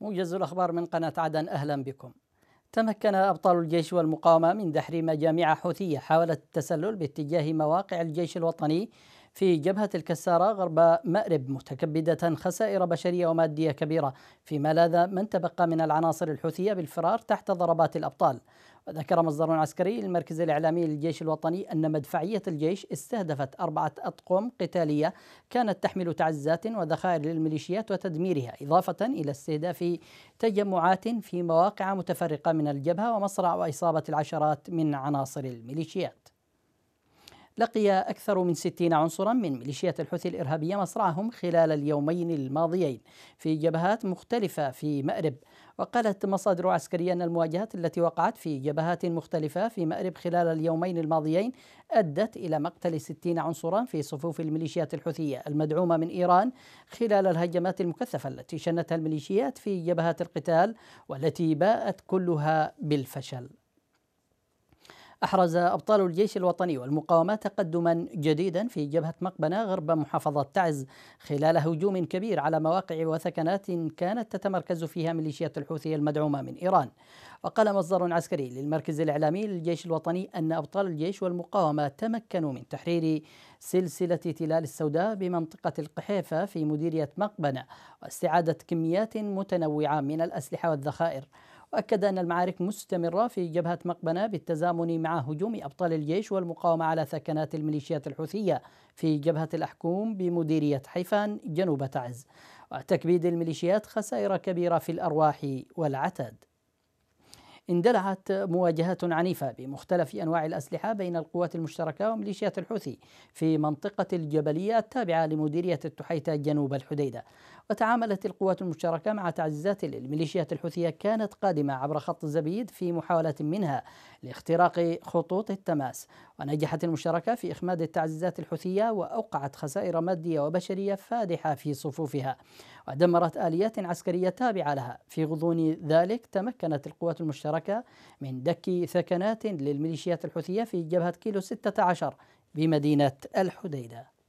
موجز الأخبار من قناة عدن أهلا بكم تمكن أبطال الجيش والمقاومة من دحر مجاميع حوثية حاولت التسلل باتجاه مواقع الجيش الوطني في جبهة الكسارة غرب مأرب متكبدة خسائر بشرية ومادية كبيرة فيما لاذ من تبقى من العناصر الحوثية بالفرار تحت ضربات الأبطال وذكر مصدر عسكري للمركز الإعلامي للجيش الوطني أن مدفعية الجيش استهدفت أربعة أطقم قتالية كانت تحمل تعزات وذخائر للميليشيات وتدميرها إضافة إلى استهداف تجمعات في مواقع متفرقة من الجبهة ومصرع وإصابة العشرات من عناصر الميليشيات لقي أكثر من 60 عنصرا من ميليشيات الحوثي الإرهابية مصرعهم خلال اليومين الماضيين في جبهات مختلفة في مأرب وقالت مصادر عسكرية أن المواجهات التي وقعت في جبهات مختلفة في مأرب خلال اليومين الماضيين أدت إلى مقتل 60 عنصرا في صفوف الميليشيات الحوثية المدعومة من إيران خلال الهجمات المكثفة التي شنتها الميليشيات في جبهات القتال والتي باءت كلها بالفشل أحرز أبطال الجيش الوطني والمقاومة تقدما جديدا في جبهة مقبنة غرب محافظة تعز خلال هجوم كبير على مواقع وثكنات كانت تتمركز فيها ميليشيات الحوثية المدعومة من إيران وقال مصدر عسكري للمركز الإعلامي للجيش الوطني أن أبطال الجيش والمقاومة تمكنوا من تحرير سلسلة تلال السوداء بمنطقة القحيفة في مديرية مقبنة واستعادة كميات متنوعة من الأسلحة والذخائر وأكد أن المعارك مستمرة في جبهة مقبنة بالتزامن مع هجوم أبطال الجيش والمقاومة على ثكنات الميليشيات الحوثية في جبهة الأحكوم بمديرية حيفان جنوب تعز وتكبيد الميليشيات خسائر كبيرة في الأرواح والعتاد اندلعت مواجهات عنيفة بمختلف أنواع الأسلحة بين القوات المشتركة وميليشيات الحوثي في منطقة الجبلية التابعة لمديرية التحيتة جنوب الحديدة وتعاملت القوات المشتركة مع تعزيزات للميليشيات الحوثية كانت قادمة عبر خط الزبيد في محاولة منها لاختراق خطوط التماس ونجحت المشاركة في إخماد التعزيزات الحوثية وأوقعت خسائر مادية وبشرية فادحة في صفوفها ودمرت آليات عسكرية تابعة لها في غضون ذلك تمكنت القوات المشتركة من دك ثكنات للميليشيات الحوثية في جبهة كيلو 16 بمدينة الحديدة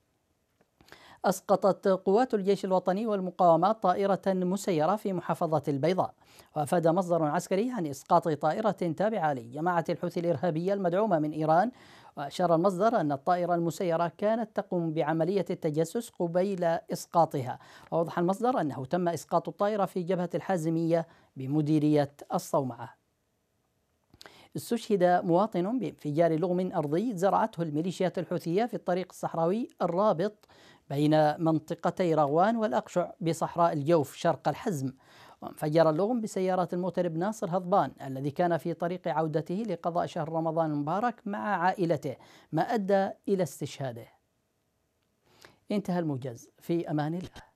أسقطت قوات الجيش الوطني والمقاومة طائرة مسيرة في محافظة البيضاء وأفاد مصدر عسكري عن إسقاط طائرة تابعة لجماعة الحوثي الإرهابية المدعومة من إيران وأشار المصدر أن الطائرة المسيرة كانت تقوم بعملية التجسس قبيل إسقاطها ووضح المصدر أنه تم إسقاط الطائرة في جبهة الحازمية بمديرية الصومعة استشهد مواطن بانفجار لغم أرضي زرعته الميليشيات الحوثية في الطريق الصحراوي الرابط بين منطقتي رغوان والأقشع بصحراء الجوف شرق الحزم وانفجر اللغم بسيارة المغترب ناصر هضبان الذي كان في طريق عودته لقضاء شهر رمضان المبارك مع عائلته ما أدى إلى استشهاده انتهى الموجز في أمان الله